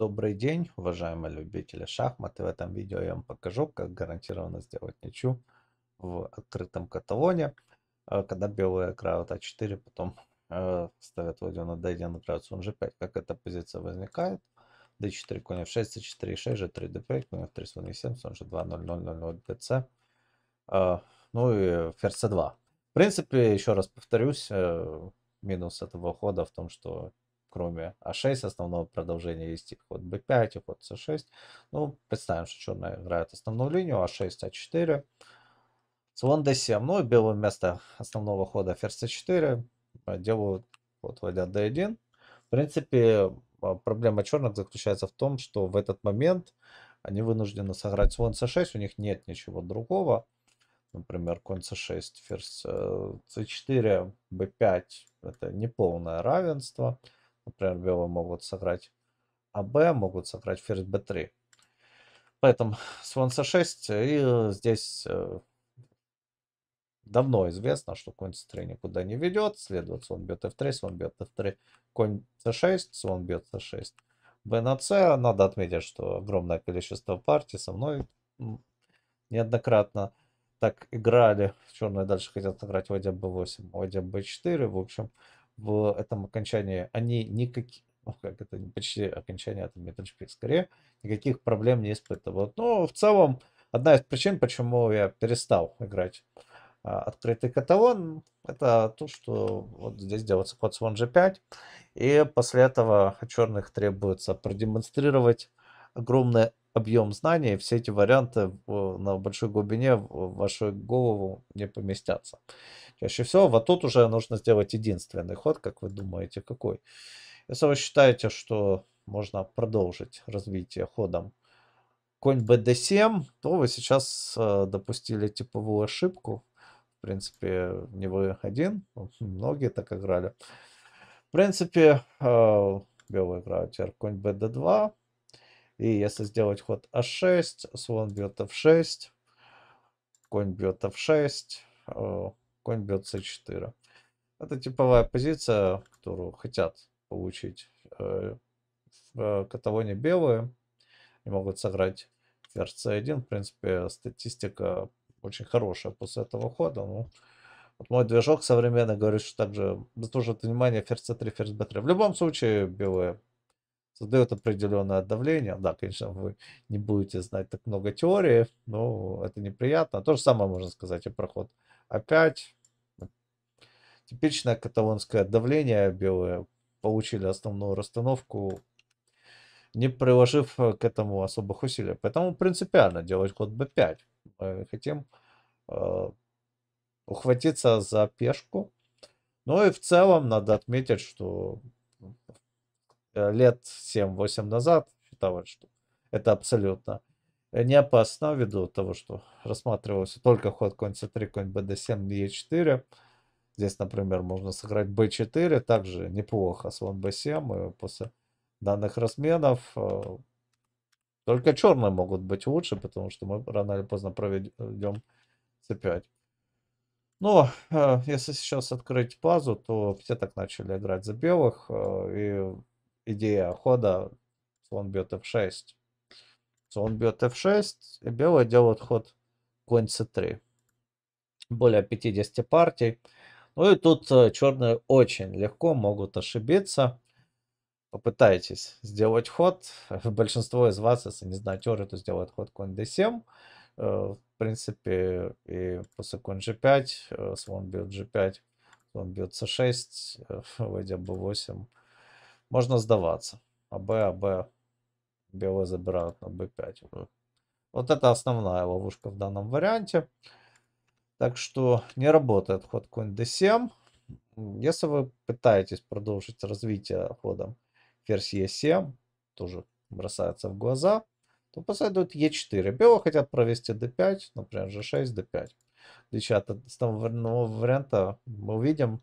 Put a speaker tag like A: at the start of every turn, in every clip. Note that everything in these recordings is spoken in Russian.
A: Добрый день, уважаемые любители шахматы. В этом видео я вам покажу, как гарантированно сделать ничью в открытом каталоне, э, когда белые играют А4, потом э, ставят ладью на D1, играют слон G5. Как эта позиция возникает? D4, конь F6, C4, 6 G3, D5, конь F3, слон E7, слон G2, 0, 0, 0, 0, DC. Э, ну и ферзь C2. В принципе, еще раз повторюсь, э, минус этого хода в том, что кроме А6 основного продолжения есть и ход б 5 и ход с 6 Ну, представим, что черные играют основную линию, а6, а4. Слон d7, ну и белым вместо основного хода ферзь с 4 э, делают, вот, вводят d1. В принципе, а, проблема черных заключается в том, что в этот момент они вынуждены сыграть слон с 6 у них нет ничего другого. Например, конь с 6 ферзь э, с 4 б 5 это неполное равенство. Например, белые могут сыграть АБ, могут сыграть ферзь Б3. Поэтому слон С6, и здесь э, давно известно, что конь С3 никуда не ведет. Следует слон бьет ф 3 слон бьет ф 3 конь С6, слон бьет С6. Б на С. Надо отметить, что огромное количество партий со мной неоднократно так играли. Черные дальше хотят сыграть ладья б 8 ладья б 4 В общем, в этом окончании, они никакие, ну, как это, почти окончание атомной точки, скорее, никаких проблем не испытывают. Но ну, в целом, одна из причин, почему я перестал играть а, открытый каталон, это то, что вот здесь делается код Swan G5, и после этого черных требуется продемонстрировать огромный объем знаний, все эти варианты на большой глубине в вашу голову не поместятся. Чаще всего вот тут уже нужно сделать единственный ход, как вы думаете, какой. Если вы считаете, что можно продолжить развитие ходом конь bd7, то вы сейчас э, допустили типовую ошибку. В принципе, не вы один, а многие так играли. В принципе, э, белый играет теперь конь bd2. И если сделать ход а6, слон бьет f6, конь бьет f6, э, Конь бьет c4. Это типовая позиция, которую хотят получить э, в э, Каталоне белые. Они могут сыграть ферзь c1. В принципе, статистика очень хорошая после этого хода. Ну, вот мой движок современный, говорит, что также заслуживает внимание ферзь c3, ферзь b3. В любом случае, белые создают определенное давление. Да, конечно, вы не будете знать так много теории, но это неприятно. То же самое можно сказать и про ход опять типичное каталонское давление. Белые получили основную расстановку, не приложив э, к этому особых усилий. Поэтому принципиально делать ход b5. Мы хотим э, ухватиться за пешку. Ну и в целом надо отметить, что э, лет 7-8 назад считалось, что это абсолютно Э, не опасно, ввиду того, что рассматривался только ход конь c3, конь bd7, e4. Здесь, например, можно сыграть b4, также неплохо, слон b7, и э, после данных разменов э. только черные могут быть лучше, потому что мы рано или поздно проведем c5. Но если сейчас открыть пазу, то все так начали играть за белых, и идея хода слон бьет f6 он бьет f6, и белые делают ход конь c3. Более 50 партий. Ну и тут э, черные очень легко могут ошибиться. Попытайтесь сделать ход. Большинство из вас, если не знаю теорию, то сделают ход конь d7. Э, в принципе, и после конь g5, э, слон бьет g5, слон бьет c6, выйдя b8. Можно сдаваться. АБ, АБ, белый забирают на b5. Вот это основная ловушка в данном варианте. Так что не работает ход конь d7. Если вы пытаетесь продолжить развитие ходом ферзь e7, тоже бросается в глаза, то последует e4. Белые хотят провести d5, например, g6, d5. В отличие от основного варианта, мы увидим,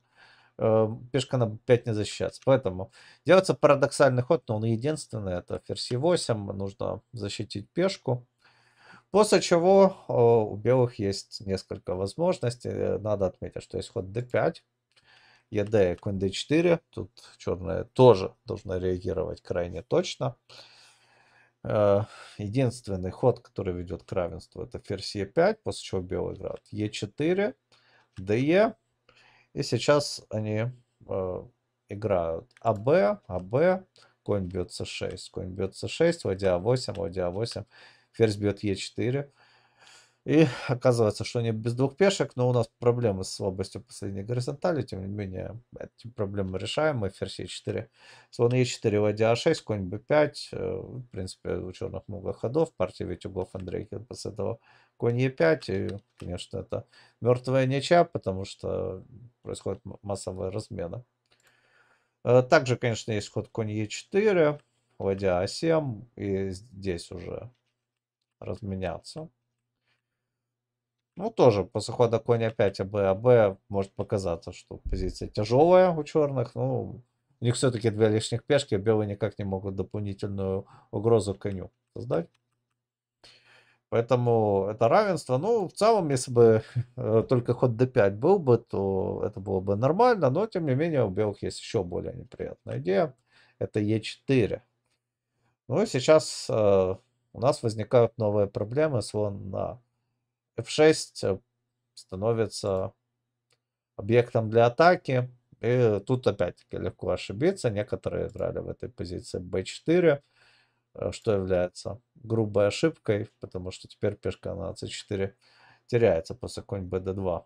A: э, пешка на 5 не защищаться. Поэтому делается парадоксальный ход, но он единственный. Это ферзь 8 нужно защитить пешку. После чего э, у белых есть несколько возможностей. Э, надо отметить, что есть ход d5, ед и конь d4. Тут черные тоже должны реагировать крайне точно. Э, единственный ход, который ведет к равенству, это ферзь e 5 после чего белый играет e 4 ДЕ, и сейчас они э, играют АБ, АБ, конь бьет С6, конь бьет С6, ладья А8, ладья А8, ферзь бьет Е4. И оказывается, что они без двух пешек, но у нас проблемы с слабостью последней горизонтали, тем не менее, эти проблемы решаем, мы эфир c4, слон e4, ладья a6, конь b5, э, в принципе, у черных много ходов, партия витюгов Андрейкин после этого конь e5, и, конечно, это мертвая ничья, потому что происходит массовая размена. Э, также, конечно, есть ход конь e4, ладья a7, и здесь уже разменяться. Ну, тоже, после хода коня 5 АБ, АБ может показаться, что позиция тяжелая у черных. Ну, у них все-таки две лишних пешки, а белые никак не могут дополнительную угрозу коню создать. Поэтому это равенство. Ну, в целом, если бы э, только ход d5 был бы, то это было бы нормально. Но, тем не менее, у белых есть еще более неприятная идея. Это e4. Ну и сейчас э, у нас возникают новые проблемы. Слон на f6 э, становится объектом для атаки. И тут опять-таки легко ошибиться. Некоторые играли в этой позиции b4, э, что является грубой ошибкой, потому что теперь пешка на c4 теряется после конь bd2.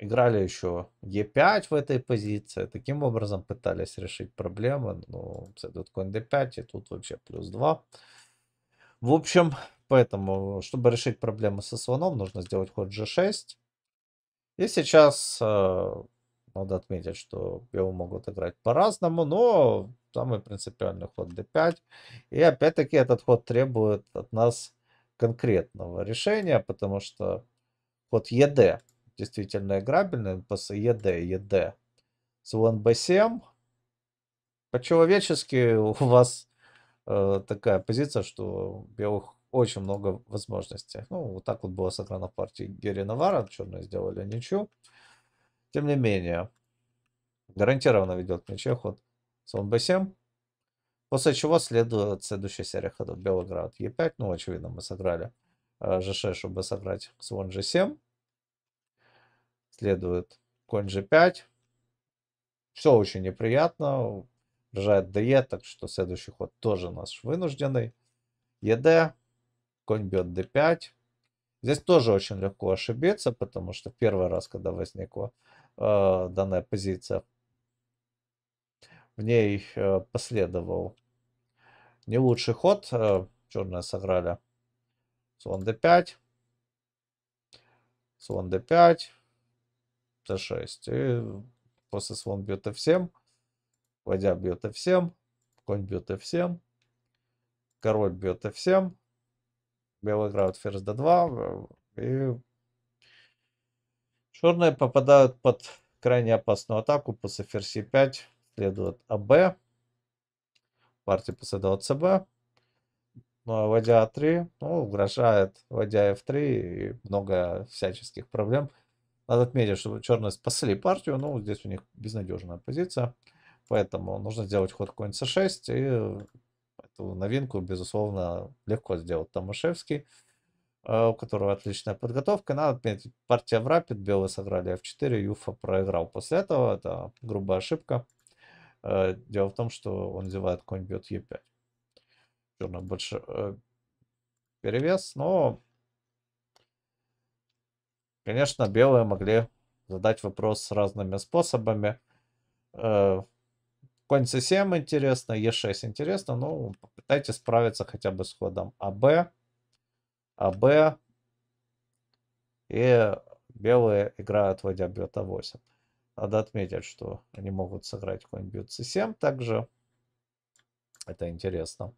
A: Играли еще e5 в этой позиции. Таким образом пытались решить проблемы. но ну, следует конь d5, и тут вообще плюс 2. В общем, поэтому, чтобы решить проблему со слоном, нужно сделать ход g6. И сейчас э, надо отметить, что его могут играть по-разному, но самый принципиальный ход d5. И опять-таки этот ход требует от нас конкретного решения, потому что ход ед действительно играбельный, после ед, ед, слон b7. По-человечески у вас Э, такая позиция, что у белых очень много возможностей. Ну, вот так вот было сыграно в партии Герри Навара. Черные сделали ничью. Тем не менее, гарантированно ведет ничья ход слон b7. После чего следует следующая серия ходов. Белоград e5. Ну, очевидно, мы сыграли g6, э, чтобы сыграть слон g7. Следует конь g5. Все очень неприятно. Рожает d, так что следующий ход тоже наш вынужденный. ЕД, конь бьет d5. Здесь тоже очень легко ошибиться, потому что первый раз, когда возникла э, данная позиция, в ней э, последовал не лучший ход. Э, черные сыграли слон d5, слон d5, d 6 И после слон бьет f7 Ладья бьет f7, конь бьет f7, король бьет f7, белый играет ферзь d2, э, и черные попадают под крайне опасную атаку, после ферзь e5 следует АБ, партия последовала ЦБ, ну, ладья А3, ну, угрожает ладья F3 и много всяческих проблем. Надо отметить, что черные спасли партию, но здесь у них безнадежная позиция. Поэтому нужно сделать ход конь c6, и эту новинку, безусловно, легко сделать Томашевский, э, у которого отличная подготовка. Надо отметить, партия в рапид, белые сыграли f4, Юфа проиграл после этого, это грубая ошибка. Э, дело в том, что он зевает конь, бьет e5. Черный больше э, перевес, но, конечно, белые могли задать вопрос разными способами. Конь c7 интересно, e6 интересно, но ну, попытайтесь справиться хотя бы с ходом АБ, АБ и белые играют ладья бьет А8. Надо отметить, что они могут сыграть конь бьет c7 также. Это интересно.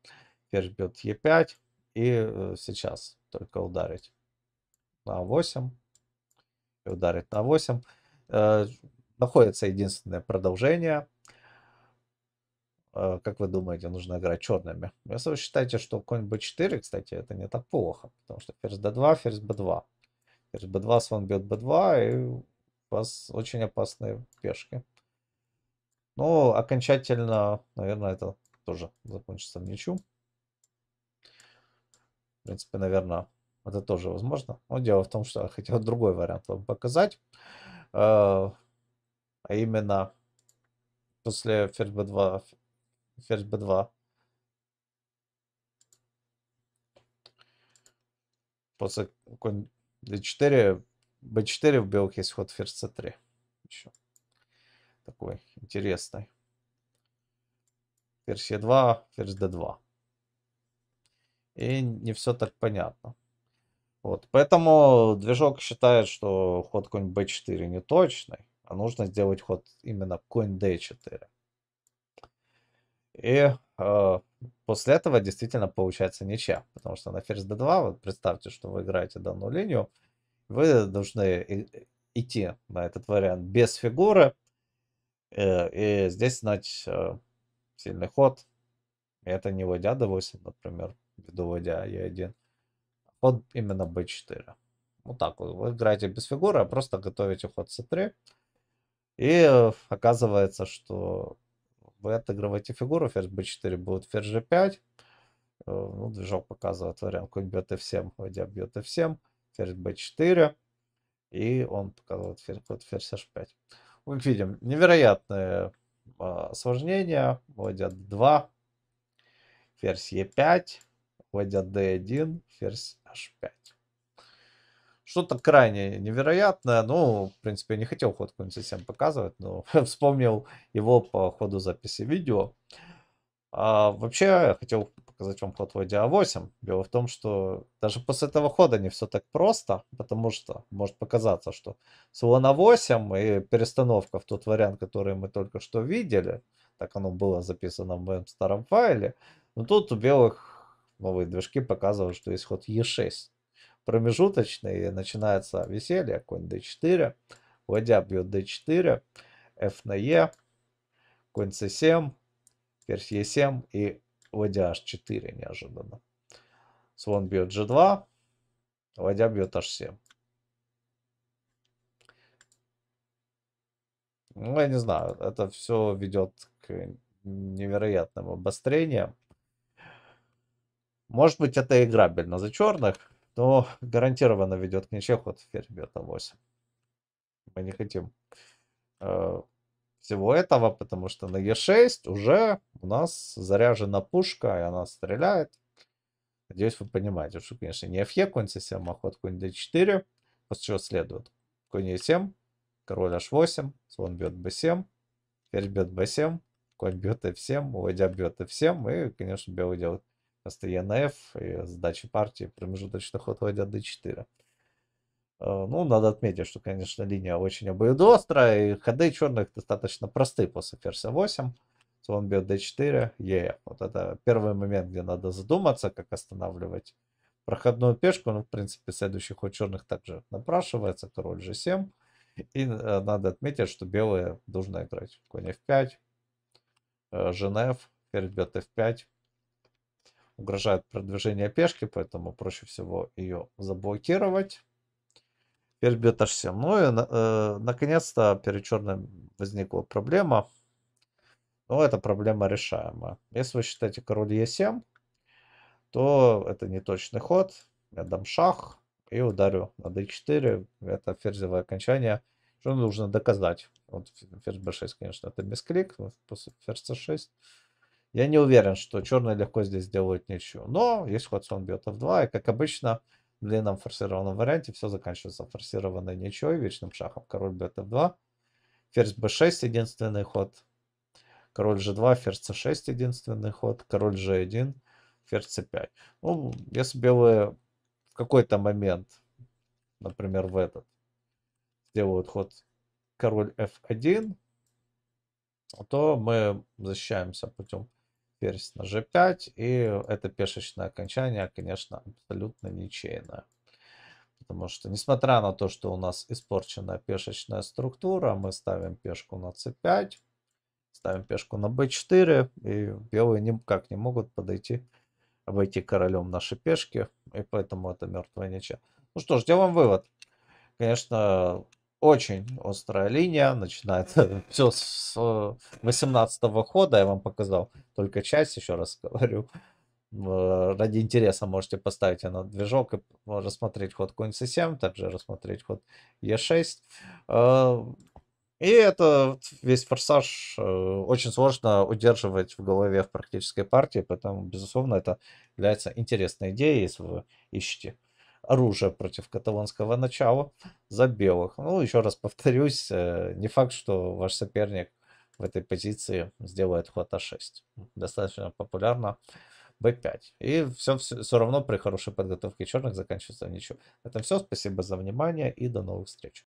A: Ферзь бьет e5 и э, сейчас только ударить на 8 и ударить на 8. Э, находится единственное продолжение – Э, как вы думаете, нужно играть черными? Если вы считаете, что конь b4, кстати, это не так плохо, потому что ферзь d2, ферзь b2. Ферзь b2, слон бьет b2, и у вас очень опасные пешки. Ну, окончательно, наверное, это тоже закончится в ничью. В принципе, наверное, это тоже возможно. Но дело в том, что я хотел другой вариант вам показать. Э, а именно после ферзь b2 Ферзь b2. После конь d4, b4 в белых есть ход ферзь c3. Еще такой интересный. Ферзь e2, ферзь d2. И не все так понятно. Вот. Поэтому движок считает, что ход конь b4 не точный, а нужно сделать ход именно конь d4. И э, после этого действительно получается ничья, потому что на ферзь d2, вот представьте, что вы играете данную линию, вы должны идти на этот вариант без фигуры, и, э, и здесь, значит, э, сильный ход, это не ладья d8, например, ввиду ладья e1, ход именно b4. Вот так вот, вы играете без фигуры, а просто готовите ход c3, и э, оказывается, что вы отыгрываете фигуру, ферзь b4 будет ферзь g5. Э, ну, движок показывает вариант, конь бьет f7, ладья бьет f7, ферзь b4. И он показывает ферзь, ферзь h5. Мы видим, невероятное а, осложнения. Ладья d2, ферзь e5, ладья d1, ферзь h5. Что-то крайне невероятное. Ну, в принципе, не хотел ход какой-нибудь показывать, но вспомнил его по ходу записи видео. А вообще, я хотел показать вам ход войдя 8 Дело в том, что даже после этого хода не все так просто, потому что может показаться, что слон А8 и перестановка в тот вариант, который мы только что видели, так оно было записано в моем старом файле, но тут у белых новые движки показывают, что есть ход Е6 промежуточный, и начинается веселье, конь d4, ладья бьет d4, f на e, конь c7, ферзь e7 и ладья h4 неожиданно. Слон бьет g2, ладья бьет h7. Ну, я не знаю, это все ведет к невероятным обострениям. Может быть, это играбельно за черных, но гарантированно ведет к ничьей ход в ребят, 8. Мы не хотим э, всего этого, потому что на Е6 уже у нас заряжена пушка, и она стреляет. Надеюсь, вы понимаете, что, конечно, не фе e, конь c7, а ход конь d4. После чего следует конь e7, король h8, слон бьет b7, ферзь бьет b7, конь бьет f7, уводя бьет f7, и, конечно, белый делает СТНФ и сдачи партии промежуточных ход d 4. Э, ну, надо отметить, что, конечно, линия очень обоюдоострая, и ходы черных достаточно просты после ферзя 8. Слон бьет d4, ef. Вот это первый момент, где надо задуматься, как останавливать проходную пешку. Ну, в принципе, следующий ход черных также напрашивается. Король g7. И э, надо отметить, что белые должны играть конь f5, жнф, ферзь бьет f5, угрожает продвижение пешки, поэтому проще всего ее заблокировать. Теперь бьет h7. Ну и э, наконец-то перед черным возникла проблема. Но эта проблема решаема. Если вы считаете король e7, то это не точный ход. Я дам шах и ударю на d4. Это ферзевое окончание. Что нужно доказать? Вот ферзь b6, конечно, это мисклик. После ферзь c6. Я не уверен, что черные легко здесь сделают ничью. Но есть ход сон бьет f2. И как обычно, в длинном форсированном варианте все заканчивается форсированной ничьей, вечным шахом. Король бьет f2. Ферзь b6 единственный ход. Король g2, ферзь c6 единственный ход. Король g1, ферзь c5. Ну, если белые в какой-то момент, например, в этот, сделают ход король f1, то мы защищаемся путем перс на g5, и это пешечное окончание, конечно, абсолютно ничейное. Потому что, несмотря на то, что у нас испорченная пешечная структура, мы ставим пешку на c5, ставим пешку на b4, и белые никак не могут подойти, обойти королем наши пешки, и поэтому это мертвая ничья. Ну что ж, делаем вывод. Конечно, очень острая линия, начинается все с 18 э, хода, я вам показал только часть, еще раз говорю. Э, ради интереса можете поставить на движок и рассмотреть ход конь c7, также рассмотреть ход e6. Э, и это весь форсаж очень сложно удерживать в голове в практической партии, поэтому, безусловно, это является интересной идеей, если вы ищете оружие против каталонского начала за белых. Ну, еще раз повторюсь, э, не факт, что ваш соперник в этой позиции сделает ход А6. Достаточно популярно b5. И все, все, все равно при хорошей подготовке черных заканчивается в ничью. Это все. Спасибо за внимание и до новых встреч.